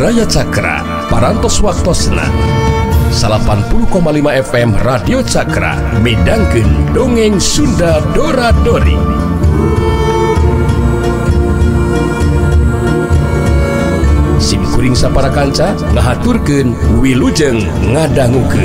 Raya Cakra parantos waktukna salah 80,5 Fm radio Cakra Medangken dongeng Sunda Doradori simkuring Sapara Kanca Nahaturken Wiujeng ngadanggu ke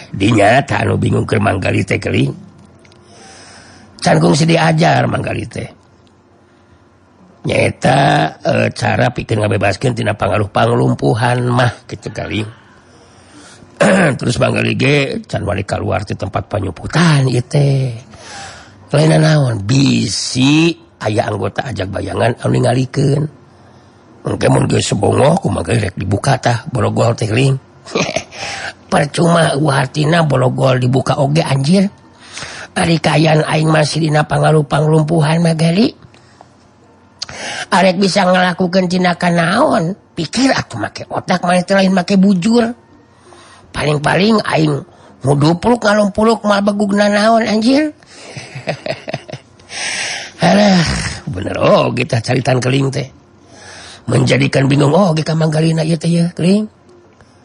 dinyau bingung ke manggaliling cankung si diajarnyata e, cara pikir baskintina panruh panlumuhan mah kita kali terus Banggali keluar tempat penyuputan bisi ayaah anggota ajak bayanganken dibuka te he percuma Guhartina bolgol dibuka OG Anjir hariyaning Masina pangalupang lumpuhan Magali are bisa melakukan tinakan naon pikir aku make otak lain pakai bujur paling-palingpul kalaupullukguna naon Anjir ha bener Oh kita caritan keling teh menjadikan bingung Oge oh, kamanggali gitu yaling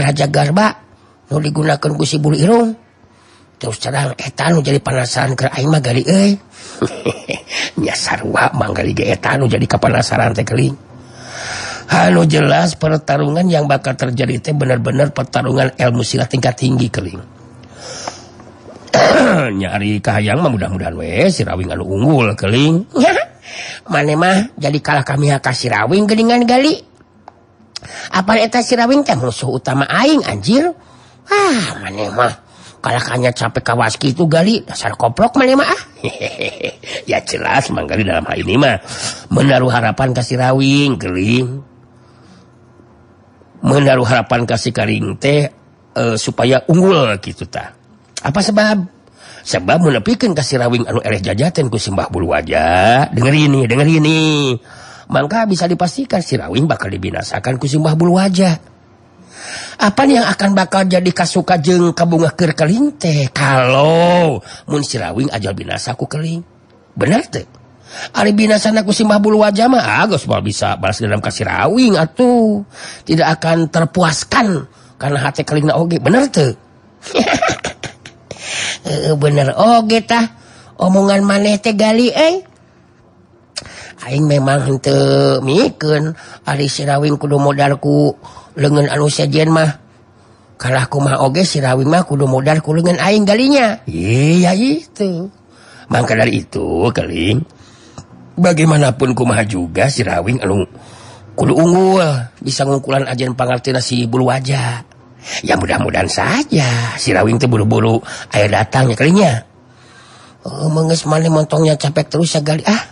garba digunakan terus eh, jadi panasaran eh, jadi Halo jelas peretarungan yang bakal terjadi itu benar-benar pertarungan Elmusila tingkat tinggi keling nyari mudah-m wegullingmah Jadi kalah kami kasih rawingdingangalii apa siwinuh utamaing Anjr ah, meneaknya capek kawaski itu galiar koprok man ah. ya jelas meng dalam inimah menaruh harapan kasih rawinging medaruh harapan kasih karing teh eh, supaya unggul gitu ta apa sebab sebab meleikan kasih rawing an jajatanku sembah bu wajah denger ini denger ini Bangka bisa dipastikan sirawing bakal dibinasakan kusimbul wajah apa yang akan bakal jadi kasukajeng kabungakirkelling teh kalaumun sirawing ajar binasaku keling bener Ali binasankusimbul wajahgus ah, bisa bahas di dalam kasih rawwing atau tidak akan terpuaskan karena hati kelingge bener bener Ogetah omongan manehgali eh memang ali sira ku modalku lengan an mah kalah mage sirawimah modalinya dari itu bagaimanapun ku maha juga sirawing ku Ungu bisa ngkulan ajaan panti siburu wajah ya mudah-mudahan saja sirawin itu buru-buru air datang ya kalinya menges mal monngnya capek terus yagali ah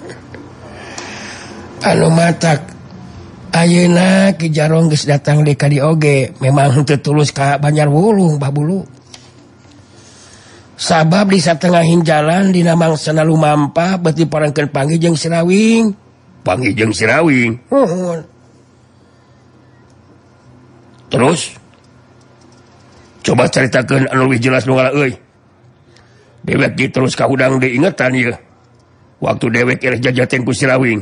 A Kijarong datang DKG memang tu Ka Banar wlu sabab disa Tenin jalan dinamang senalumampmpa be parangkel Panggijeng sirawingggira terus coba ceritakan jelas mengak terus udang diingatan waktu dewek jajah temuh sirawin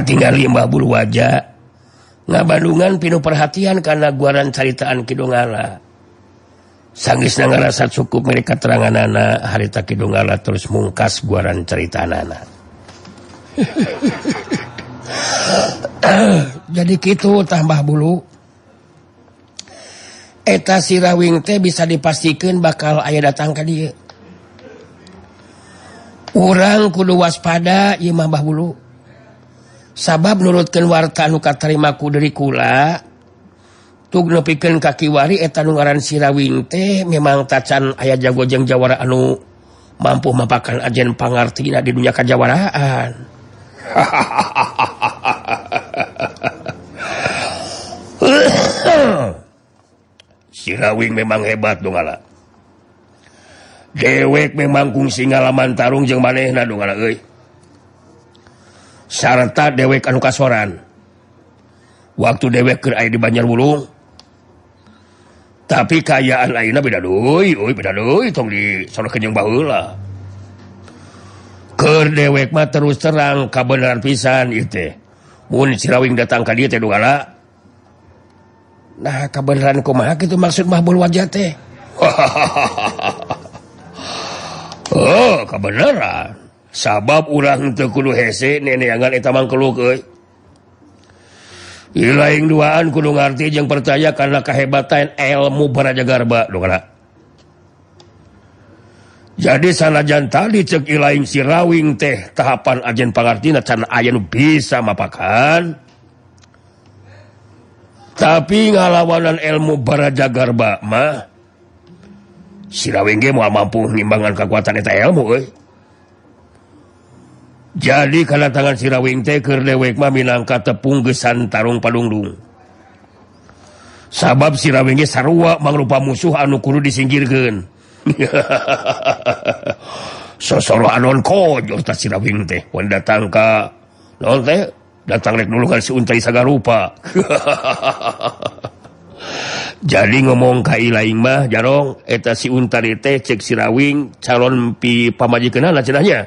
tinggal wajah nga Bandungan pinuh perhatian karena guaran-caritaan Kidung ngala sanggis na suku mereka terangan nana harita Kidung ngala terus mungkas guaran cerita nana jadi gitu tambah bulu etara bisa dipastikan bakal aya datang ke kurangkulu waspada yangmbah bulu sabab menurutkan wartauuka terimaku dari kula kakiiran sira teh memang tacan ayat jagojang jawara anu mampu mapakan ajen pangartina di dunia kejawaraan memang hebat dewek memang kung singgalamantarrung manehna srta deweran waktu dewek ke di Banjar bulu tapi kayakan lainlah be ke dewekmah terus terang kabenaran pisan nah kabenaran kom itu maksudmahbul wajah oh, kabenaran sabab urang te percaya karena kehebatan ilmu berajagarba jadi sana jan tadi diceklain sirawing teh tahapan ajan pengartina sana aya bisa mapakan tapi ngalawanan ilmu berajagarba sira mau mampu imbangan kekuatan itu ilmu jadi kalah tangan sira te lewe minangka tepungan tarong padungung sabab siraua mangrupa musuh anu kuru disinggirkan oh, jadi ngomong Kamah jarong etasi untan cek sira calon pipamajikennal lah cenya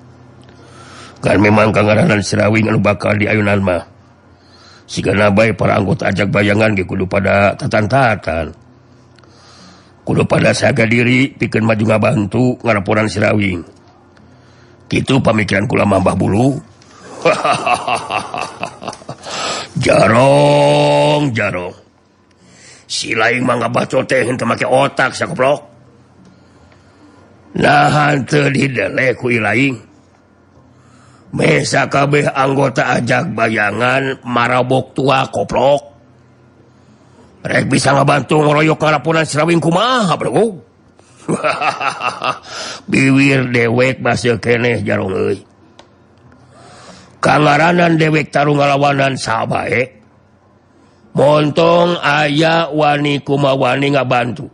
memang kean sirawi bakal di aun almamah si naba para anggota ajak bayangan kudu padatata-tataatan kudu pada sega diri piken maju nga bantutu ngarapan sirawi gitu pamikian kula mambah bulu ha jarong jaro si untuk otak nah Me kabeh anggota ajak bayangan marabok tuakoprok bisa ngabantupunan maaf bi dewekan dewek tarung ngalawananaba monng aya wama Wani ngabantu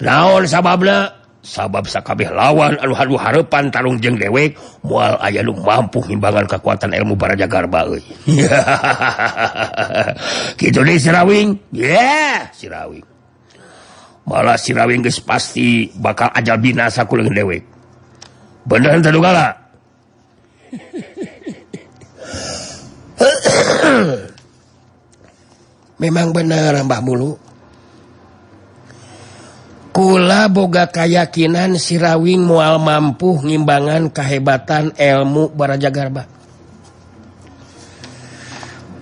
launsbla sabab sakabeh lawan alu-lu harepan talung jeng dewek mual ayandung mampu himmbangan kekuatan ilmu barajagarba pasti bakal memang bener rambahh mulu pula boga kayakakinan sirawing mual mampu ngimbangan kehebatan ilmu bararajagarba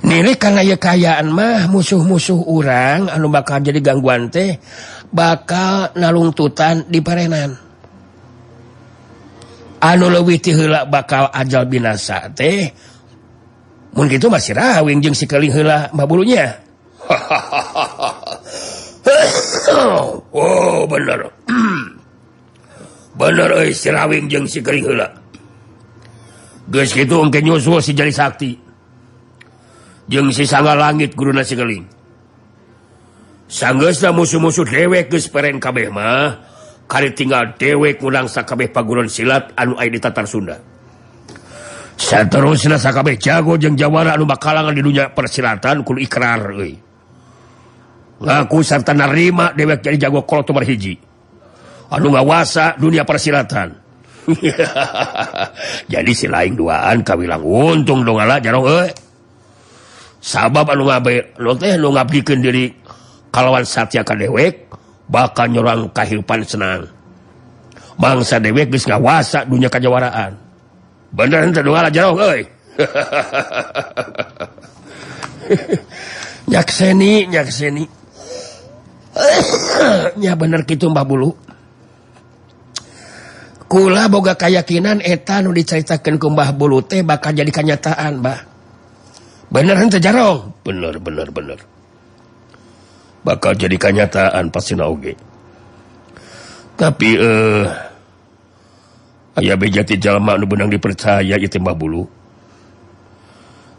Ninilai karena yekayaan mah musuh-musuh urang anu bakal jadi gangguan teh bakal nalungtutan di perenan anu lebih tila bakal ajal binasa teh mungkin masih rawing sikellababbulnya hahahahaha nerner eh, mungkin langit sang musuh-musuh dewek ke sekabeh kali tinggal dewek kurangsakabeh Pagurun silat anu air di Tatar Sunda saya teruskabehgo Jawa bakalangan di dunia persilatankul ikrari Ah, san tanah ima dewek jadi jago kalauhiji Aduh nggakwasa dunia persilatan jadi silain duaan eh. Ka bilang untung do nga diri kalauwania akan dewek bakal ny kahipan senang bangsa dewek nggakwaak dunya kejawaraan benini nya bener gitu Mbakbulkula Boga kayakakinan etanu diceritakan kumbahbullu teh bakal jadi kanyataan Mbak bener jarong bener bener bener bakal jadi kanyataan pasti nage tapi eh ayajatijallma benang dipercaya itubul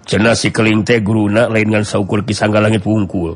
cena sikeling tehgru lainan saukul pisangga langit pungkul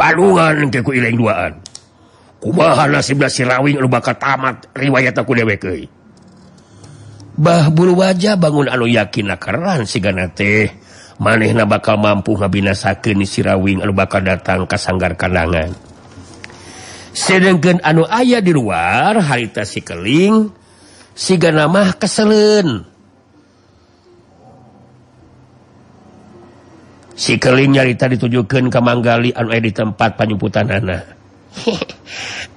punyaungan sibul wajah bangun au yakinran si maneh nabaka mampu ngabina sake sirawing albaka datang Kaanggar kanangan segen anu ayah di luar harita sikeling siga nama keelen sikeling nyari tadi ditujukan ke manggali an eh, di tempat panyuutan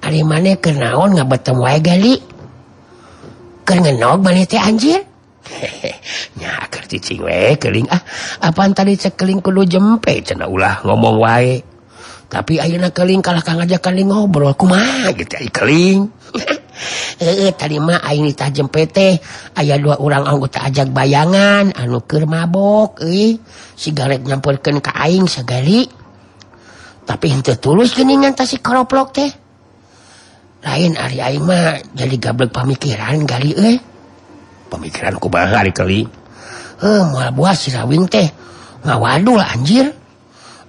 kali ke naonte wagalijir apaan tadikeling jempe ulah ngomong wa tapi Auna keling kaaka aja kali ngobrol akuma keling tadi ini tajam PT aya dua orang anggota ajak bayangan anukir mabok siet nyamkan ka segali tapi tu teh lain Arima jadi gab pemikiran Gal pemikirankuhari kali eh, sira teh nggak waduh Anjir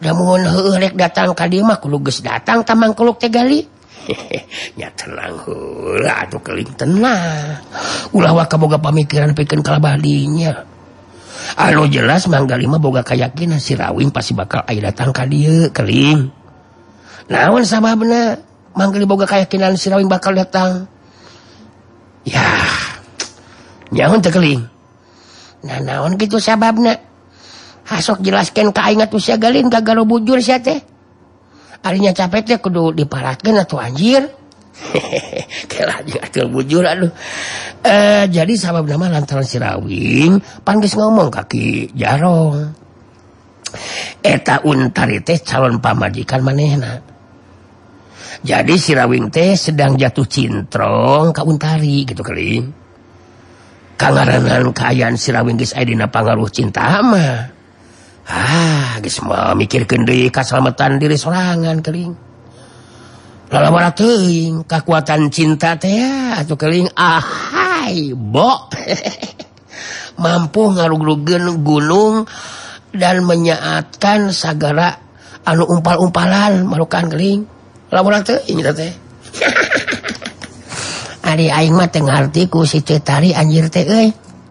datang datang tamanluk tehgali nya terang keling tenang uwak boga pemikirankin kelabanya Haluh jelas manggillima boga kayakkinan sirawin pasti bakal air datang ka keim naon sa manggil boga kayakakinan sirawin bakal datang yanyaling naon gitu sabab hasok jelaskan ka inat usia Galin gagal bujur saya teh nya capeknya kudu diparatkan atau Anjirjuruh eh, jadilama sira pangis ngomong kaki jarongeta untari calon pamajikan maneh jadi sirawing teh sedang jatuh cinrong Ka untari gituim kanganganka siragisdina panlu cinta ah guys mikir kaslamatan diri serangan keling kekuatan cinta teh kelingai bo mampu ngaluk-lugen gunung dan menyiatkan segala anu umpal-umpalan mekan keingiku sitari Anjir T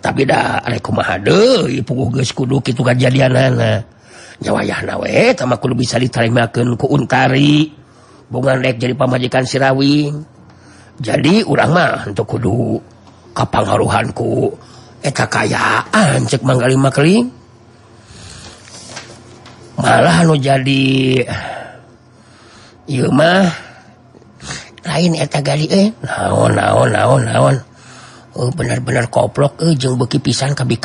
tapidahdu jadi Jawaahwedu bisa ditali ku untari bunga na jadi pamajikan sirawi jadi uangan untuk kudu kapanggaruhanku kak kayakan cek manggalimak malah jadietaon Eh, benar-benarkopplokki eh, pisan kaji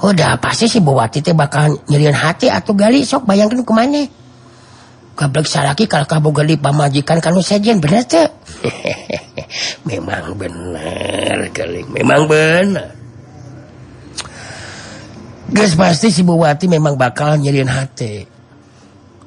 oh, apa si bu bakal nyilin hati atau galisokk bayang dulunya kamujikan kamu sajaner memang bener memangner guys pasti siti memang bakal nyilin hati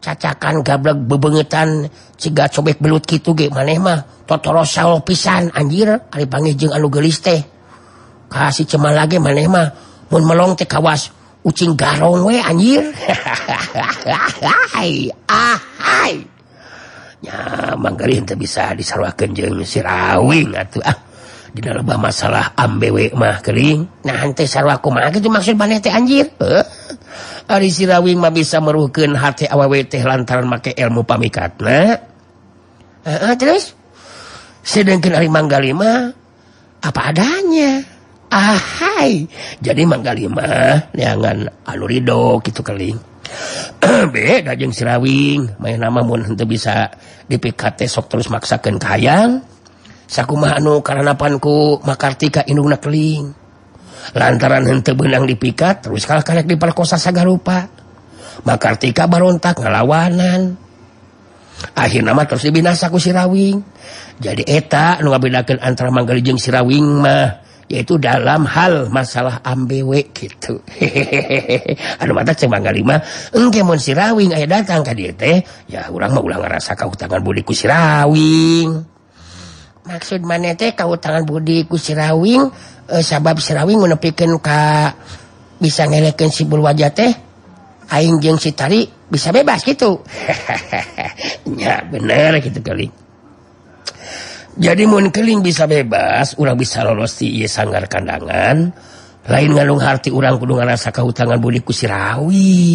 cacakan gablek bebengetan cegah-sek belut gitu ge manemah totor pisan Anjir kalipang teh kasih ceman lagi manemah pun melong teh kas ucing garong we Anjir ha hai bisa disarahkan sirawi ah. di masalah ambek mah kering nah nanti itu maksud teh Anjir hari sirawing bisa mekin hati awa tehlantan make ilmu pamikat apa adanyaai jadi mangggalimaangan alho gitu keling sira main untuk bisa diK sok terus maksakan kayang sakunu karena napanku makartika inung na keling lantaran hente benang dipiika terus kalau kayak diperkosa segar rupa makatika barontak nglawanan akhirnya terus di binasaku sira jadi eta antara mang sirawing mah yaitu dalam hal masalah ambewek gitu he maksud manete kau tangan budiku sirawing Eh, sabab sirawi men Ka bisa ngeeleken sibur wajah teh Aing sitari bisa bebas gitu be gitu jadi keling bisa bebas ulang bisa lolosti sangar kandangan lain ngalung hati uranggulungan rasa kauutangan buku sirawi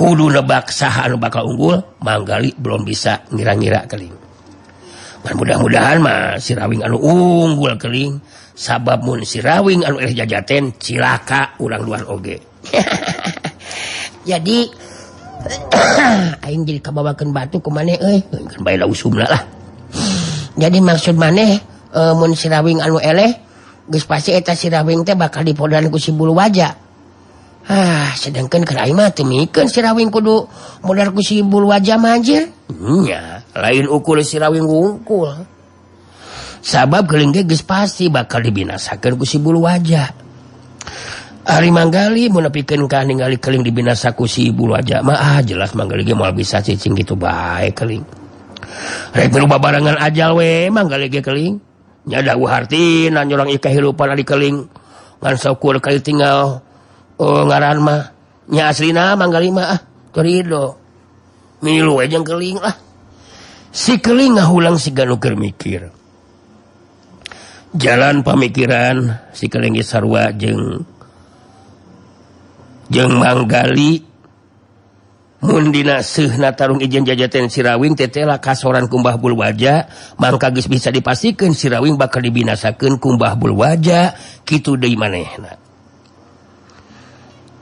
punya lebak sah bakal unggul manggali belum bisa ngirang-gira keling per mudah-mudahan sira anu unggul keling sabab sira jajatencilaka ulang luar OG jadiil ke batu jadi maksud maneh eh, siraeta sira bakal disi bulu wajah Ah, sedangkan keramati sira W kudu kusibul wajahjir lain uku sira sababling ge pasti bakal dibinakir kusibullu wajah hari manggali menepkah ningali keling di binasakusibul wajah maah ah, jelas manggali bisa cacing gitu baik kelingling kali tinggal ngaranmahnya aslina sikellang si mikir jalan pemikiran sikelingsarwa jenggaliung i sirawin Tela kasan kumbahbul wajah ka bisa dipasikan sirawin bakal dibinasakan kumbahbul wajah gitu manehna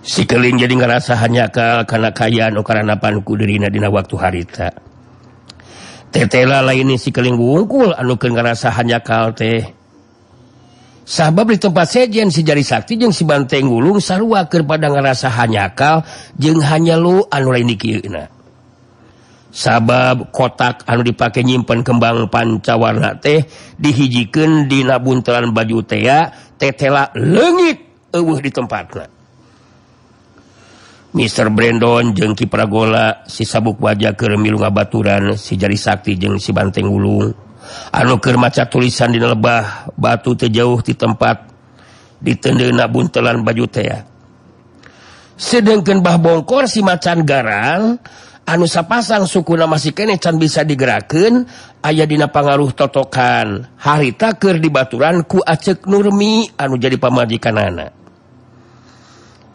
sikeling jadi ngerasa hanyakal karenaakaan napan kudina waktu haritatetela lainnya sikelingkul an ngerasa hanyakal teh sahabat di tempat sejen si jari sakktijung sibante gulung sarwa kepada ngerasa hanyakal Jng hanya lu anu lain dikiri sabab kotak anu dipakai nyimpen kembang pancawarna teh dihijikan dibunntelan bajutea tetela lenggitbu di tempatnya Mister Brandon jeng Ki Pragola si sabuk wajah kemi Luabaturan sijarri Saktijeng Sibanteng Wulung anu kermaca tulisandina lebah batu tejauh di tempat di Tendena Buntelan Bajutea sedengkenbah bogkor si macan garang anu sapasang sukuna masih kenecan bisa digeraken ayahdina pangaruh Totokan hari takr di baturan ku Aceh Nurmi anu jadi pamaji kan anak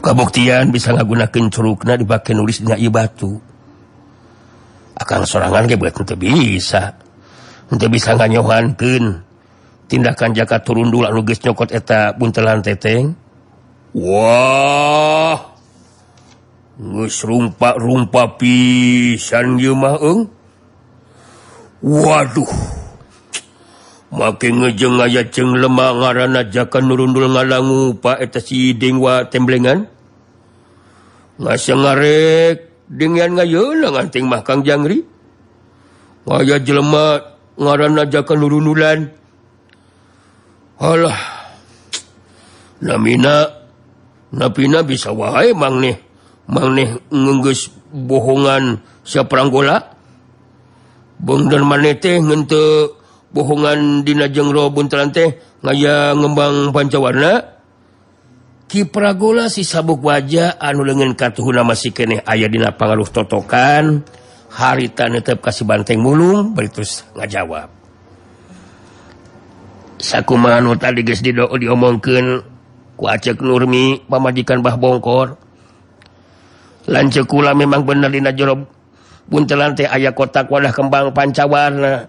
kabuktian bisa ngagunaken cerrukna dibaai nulis akan serangan bisa bisahan tindakan jakat turun dulu nugis nyokoteta buntelanteterumprump waduh jeng aya ceng lemah ngaran ajakan nurundul ngalangu pak si dengua temblengan ngare dengan ngayngjangri je ngaran ajakanlan lamina Naa bisa wahai mang bohongan siap perangbolalander man ngentuk punya bohongan Dina jengronte ngembang pancana kigo si sabuk wajah anu lengen katuna ke ayaruh totokan hari tetap kasih bantenglung nga jawabikan bogkor lance memang bener dinaro bunte aya kotak wadah kembang pancawarna yang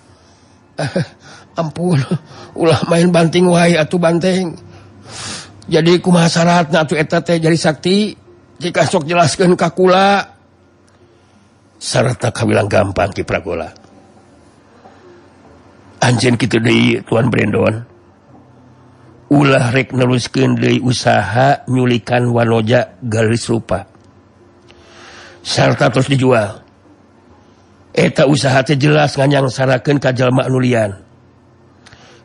punya amamppun ulah main bantingwahai atau banteng jadi ke masyarakat jadi Sakti jika sok jelaskan Kakula serta ka bilang gampang di pragola anjing kita dianon ulah reg di usaha nyulikan wanojak garis rupa serta terus dijual usahanya jelas nganyang sarken kajjalmak nulian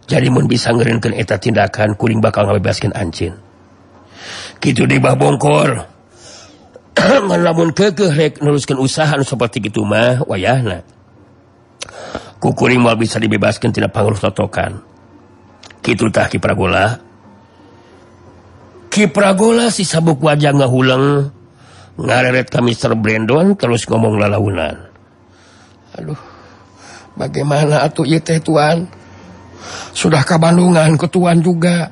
jadi pun bisa ngerinkan eteta tindakan kuning bakal ngebebaskan ancin gitu di bogkol kekan usaha seperti gitumah ku mau bisa dibebaskan tidak pangungtatokan gitugo kigo si sabuk wajahle ngarerekan Mr Blenon terus ngomonglah laan Aduh, bagaimana atuh ieu teh tuan? Sudah ke Bandungan ke tuan juga.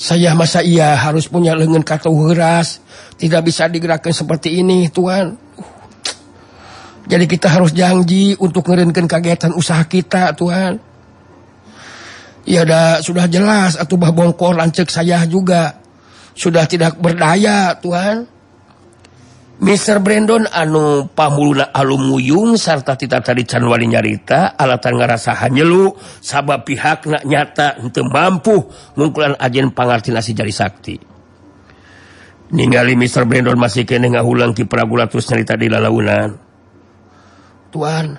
Saya masa iya harus punya lengan katau keras tidak bisa digerakkan seperti ini, tuan. Jadi kita harus janji untuk ngerinkan kegiatan usaha kita, tuan. Ya dah, sudah jelas atau bah bongkor lancek saya juga. Sudah tidak berdaya, tuan Mister Brandon anu pamula alumuyung sarta tita tadi canwali nyarita alatan ngerasa nyelu sabab pihak nak nyata untuk mampu ngungkulan ajen pangartinasi jari sakti. Ningali Mister Brandon masih kene ngahulang ki pragulatus nyarita di lalaunan. Tuan,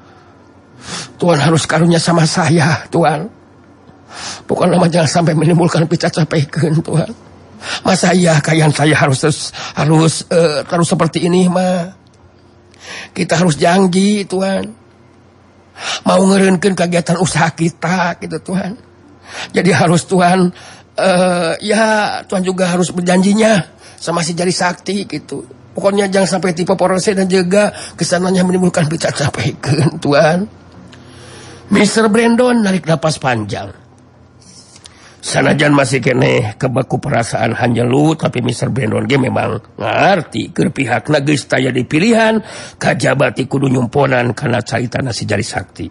Tuan harus karunya sama saya, Tuan. Bukan lama jangan sampai menimbulkan pica capek Tuan. Masa iya kayaan saya harus terus harus uh, terus seperti ini Ma. Kita harus janji Tuhan. Mau ngerenkan kegiatan usaha kita gitu Tuhan. Jadi harus Tuhan uh, ya Tuhan juga harus berjanjinya sama si jari sakti gitu. Pokoknya jangan sampai tipe porosnya dan juga kesananya menimbulkan bicara capek Tuhan. Mr. Brandon narik napas panjang. sanajan masih kene kebeku perasaan han jelu tapi Mister Brandon memang ngerti ke pihak nagis tay di pilihhan kajca bat kudu yumponan karena cair tanah si jari Sakti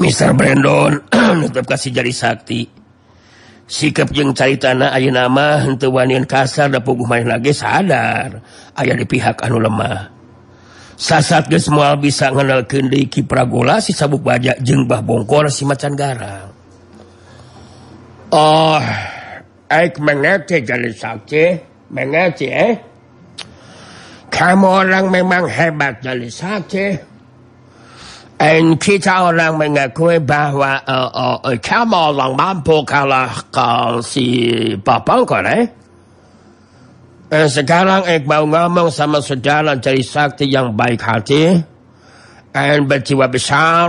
Mister Brandon tetap kasih jarikti sikap jeng cari tanah Ayu namauanin kasar da main lagi sadar ayaah di pihak anu lemah sasat semua bisa mengenal di prago si sabuk baja jembahh bogkora si macan garang อ oh, ไอ้มันงาเทจันสักเจมันงาเจข้ามอรงแมงมังใหบัตจันสักเจเอ็นคีดเอาลังแมนกุยบ้าว่าเออเออข้ามอรังม้นพวกเขาก็สิปปังก่อนเลยเออสักครั้งเอ็กบ่าวงามงสามสุดยอดจันสักเจยังใบขาดเจเอ็นเป็นชีวะพิศาล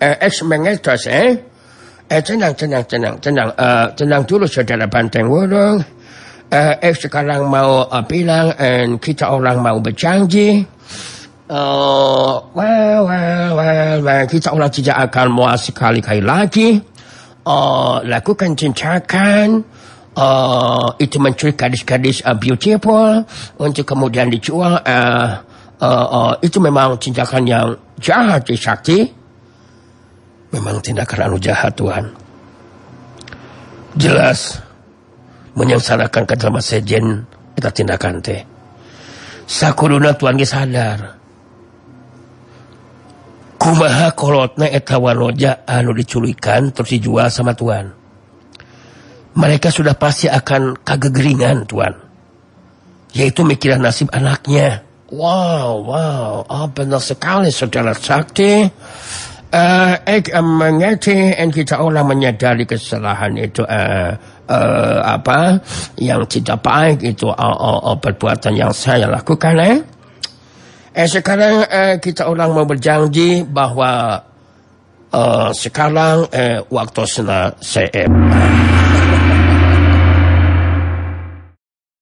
eh, ex eh, mengetos eh. Eh tenang tenang tenang tenang uh, tenang dulu saudara Banteng Eh, Uh, eh sekarang mau uh, bilang eh, kita orang mau berjanji. Uh, well, well, well, well, kita orang tidak akan mau sekali-kali lagi. Uh, lakukan tindakan uh, itu mencuri gadis-gadis uh, beautiful untuk kemudian dijual. Uh, uh, uh, itu memang cincakan yang jahat di sakti memang tindakan anu jahat Tuhan. Jelas menyengsarakan kejelamat sejen kita tindakan teh. Sakuduna Tuhan ge sadar. Kumaha kolotna eta wanoja anu diculikan terus dijual sama Tuhan. Mereka sudah pasti akan kagegeringan Tuhan. Yaitu mikiran nasib anaknya. Wow, wow, apa ah, benar sekali saudara sakti eh uh, mengerti dan kita orang menyadari kesalahan itu uh, uh, apa yang tidak baik itu uh, uh, uh, perbuatan yang saya lakukan eh. Eh sekarang uh, kita orang mau berjanji bahwa uh, sekarang uh, waktu saya.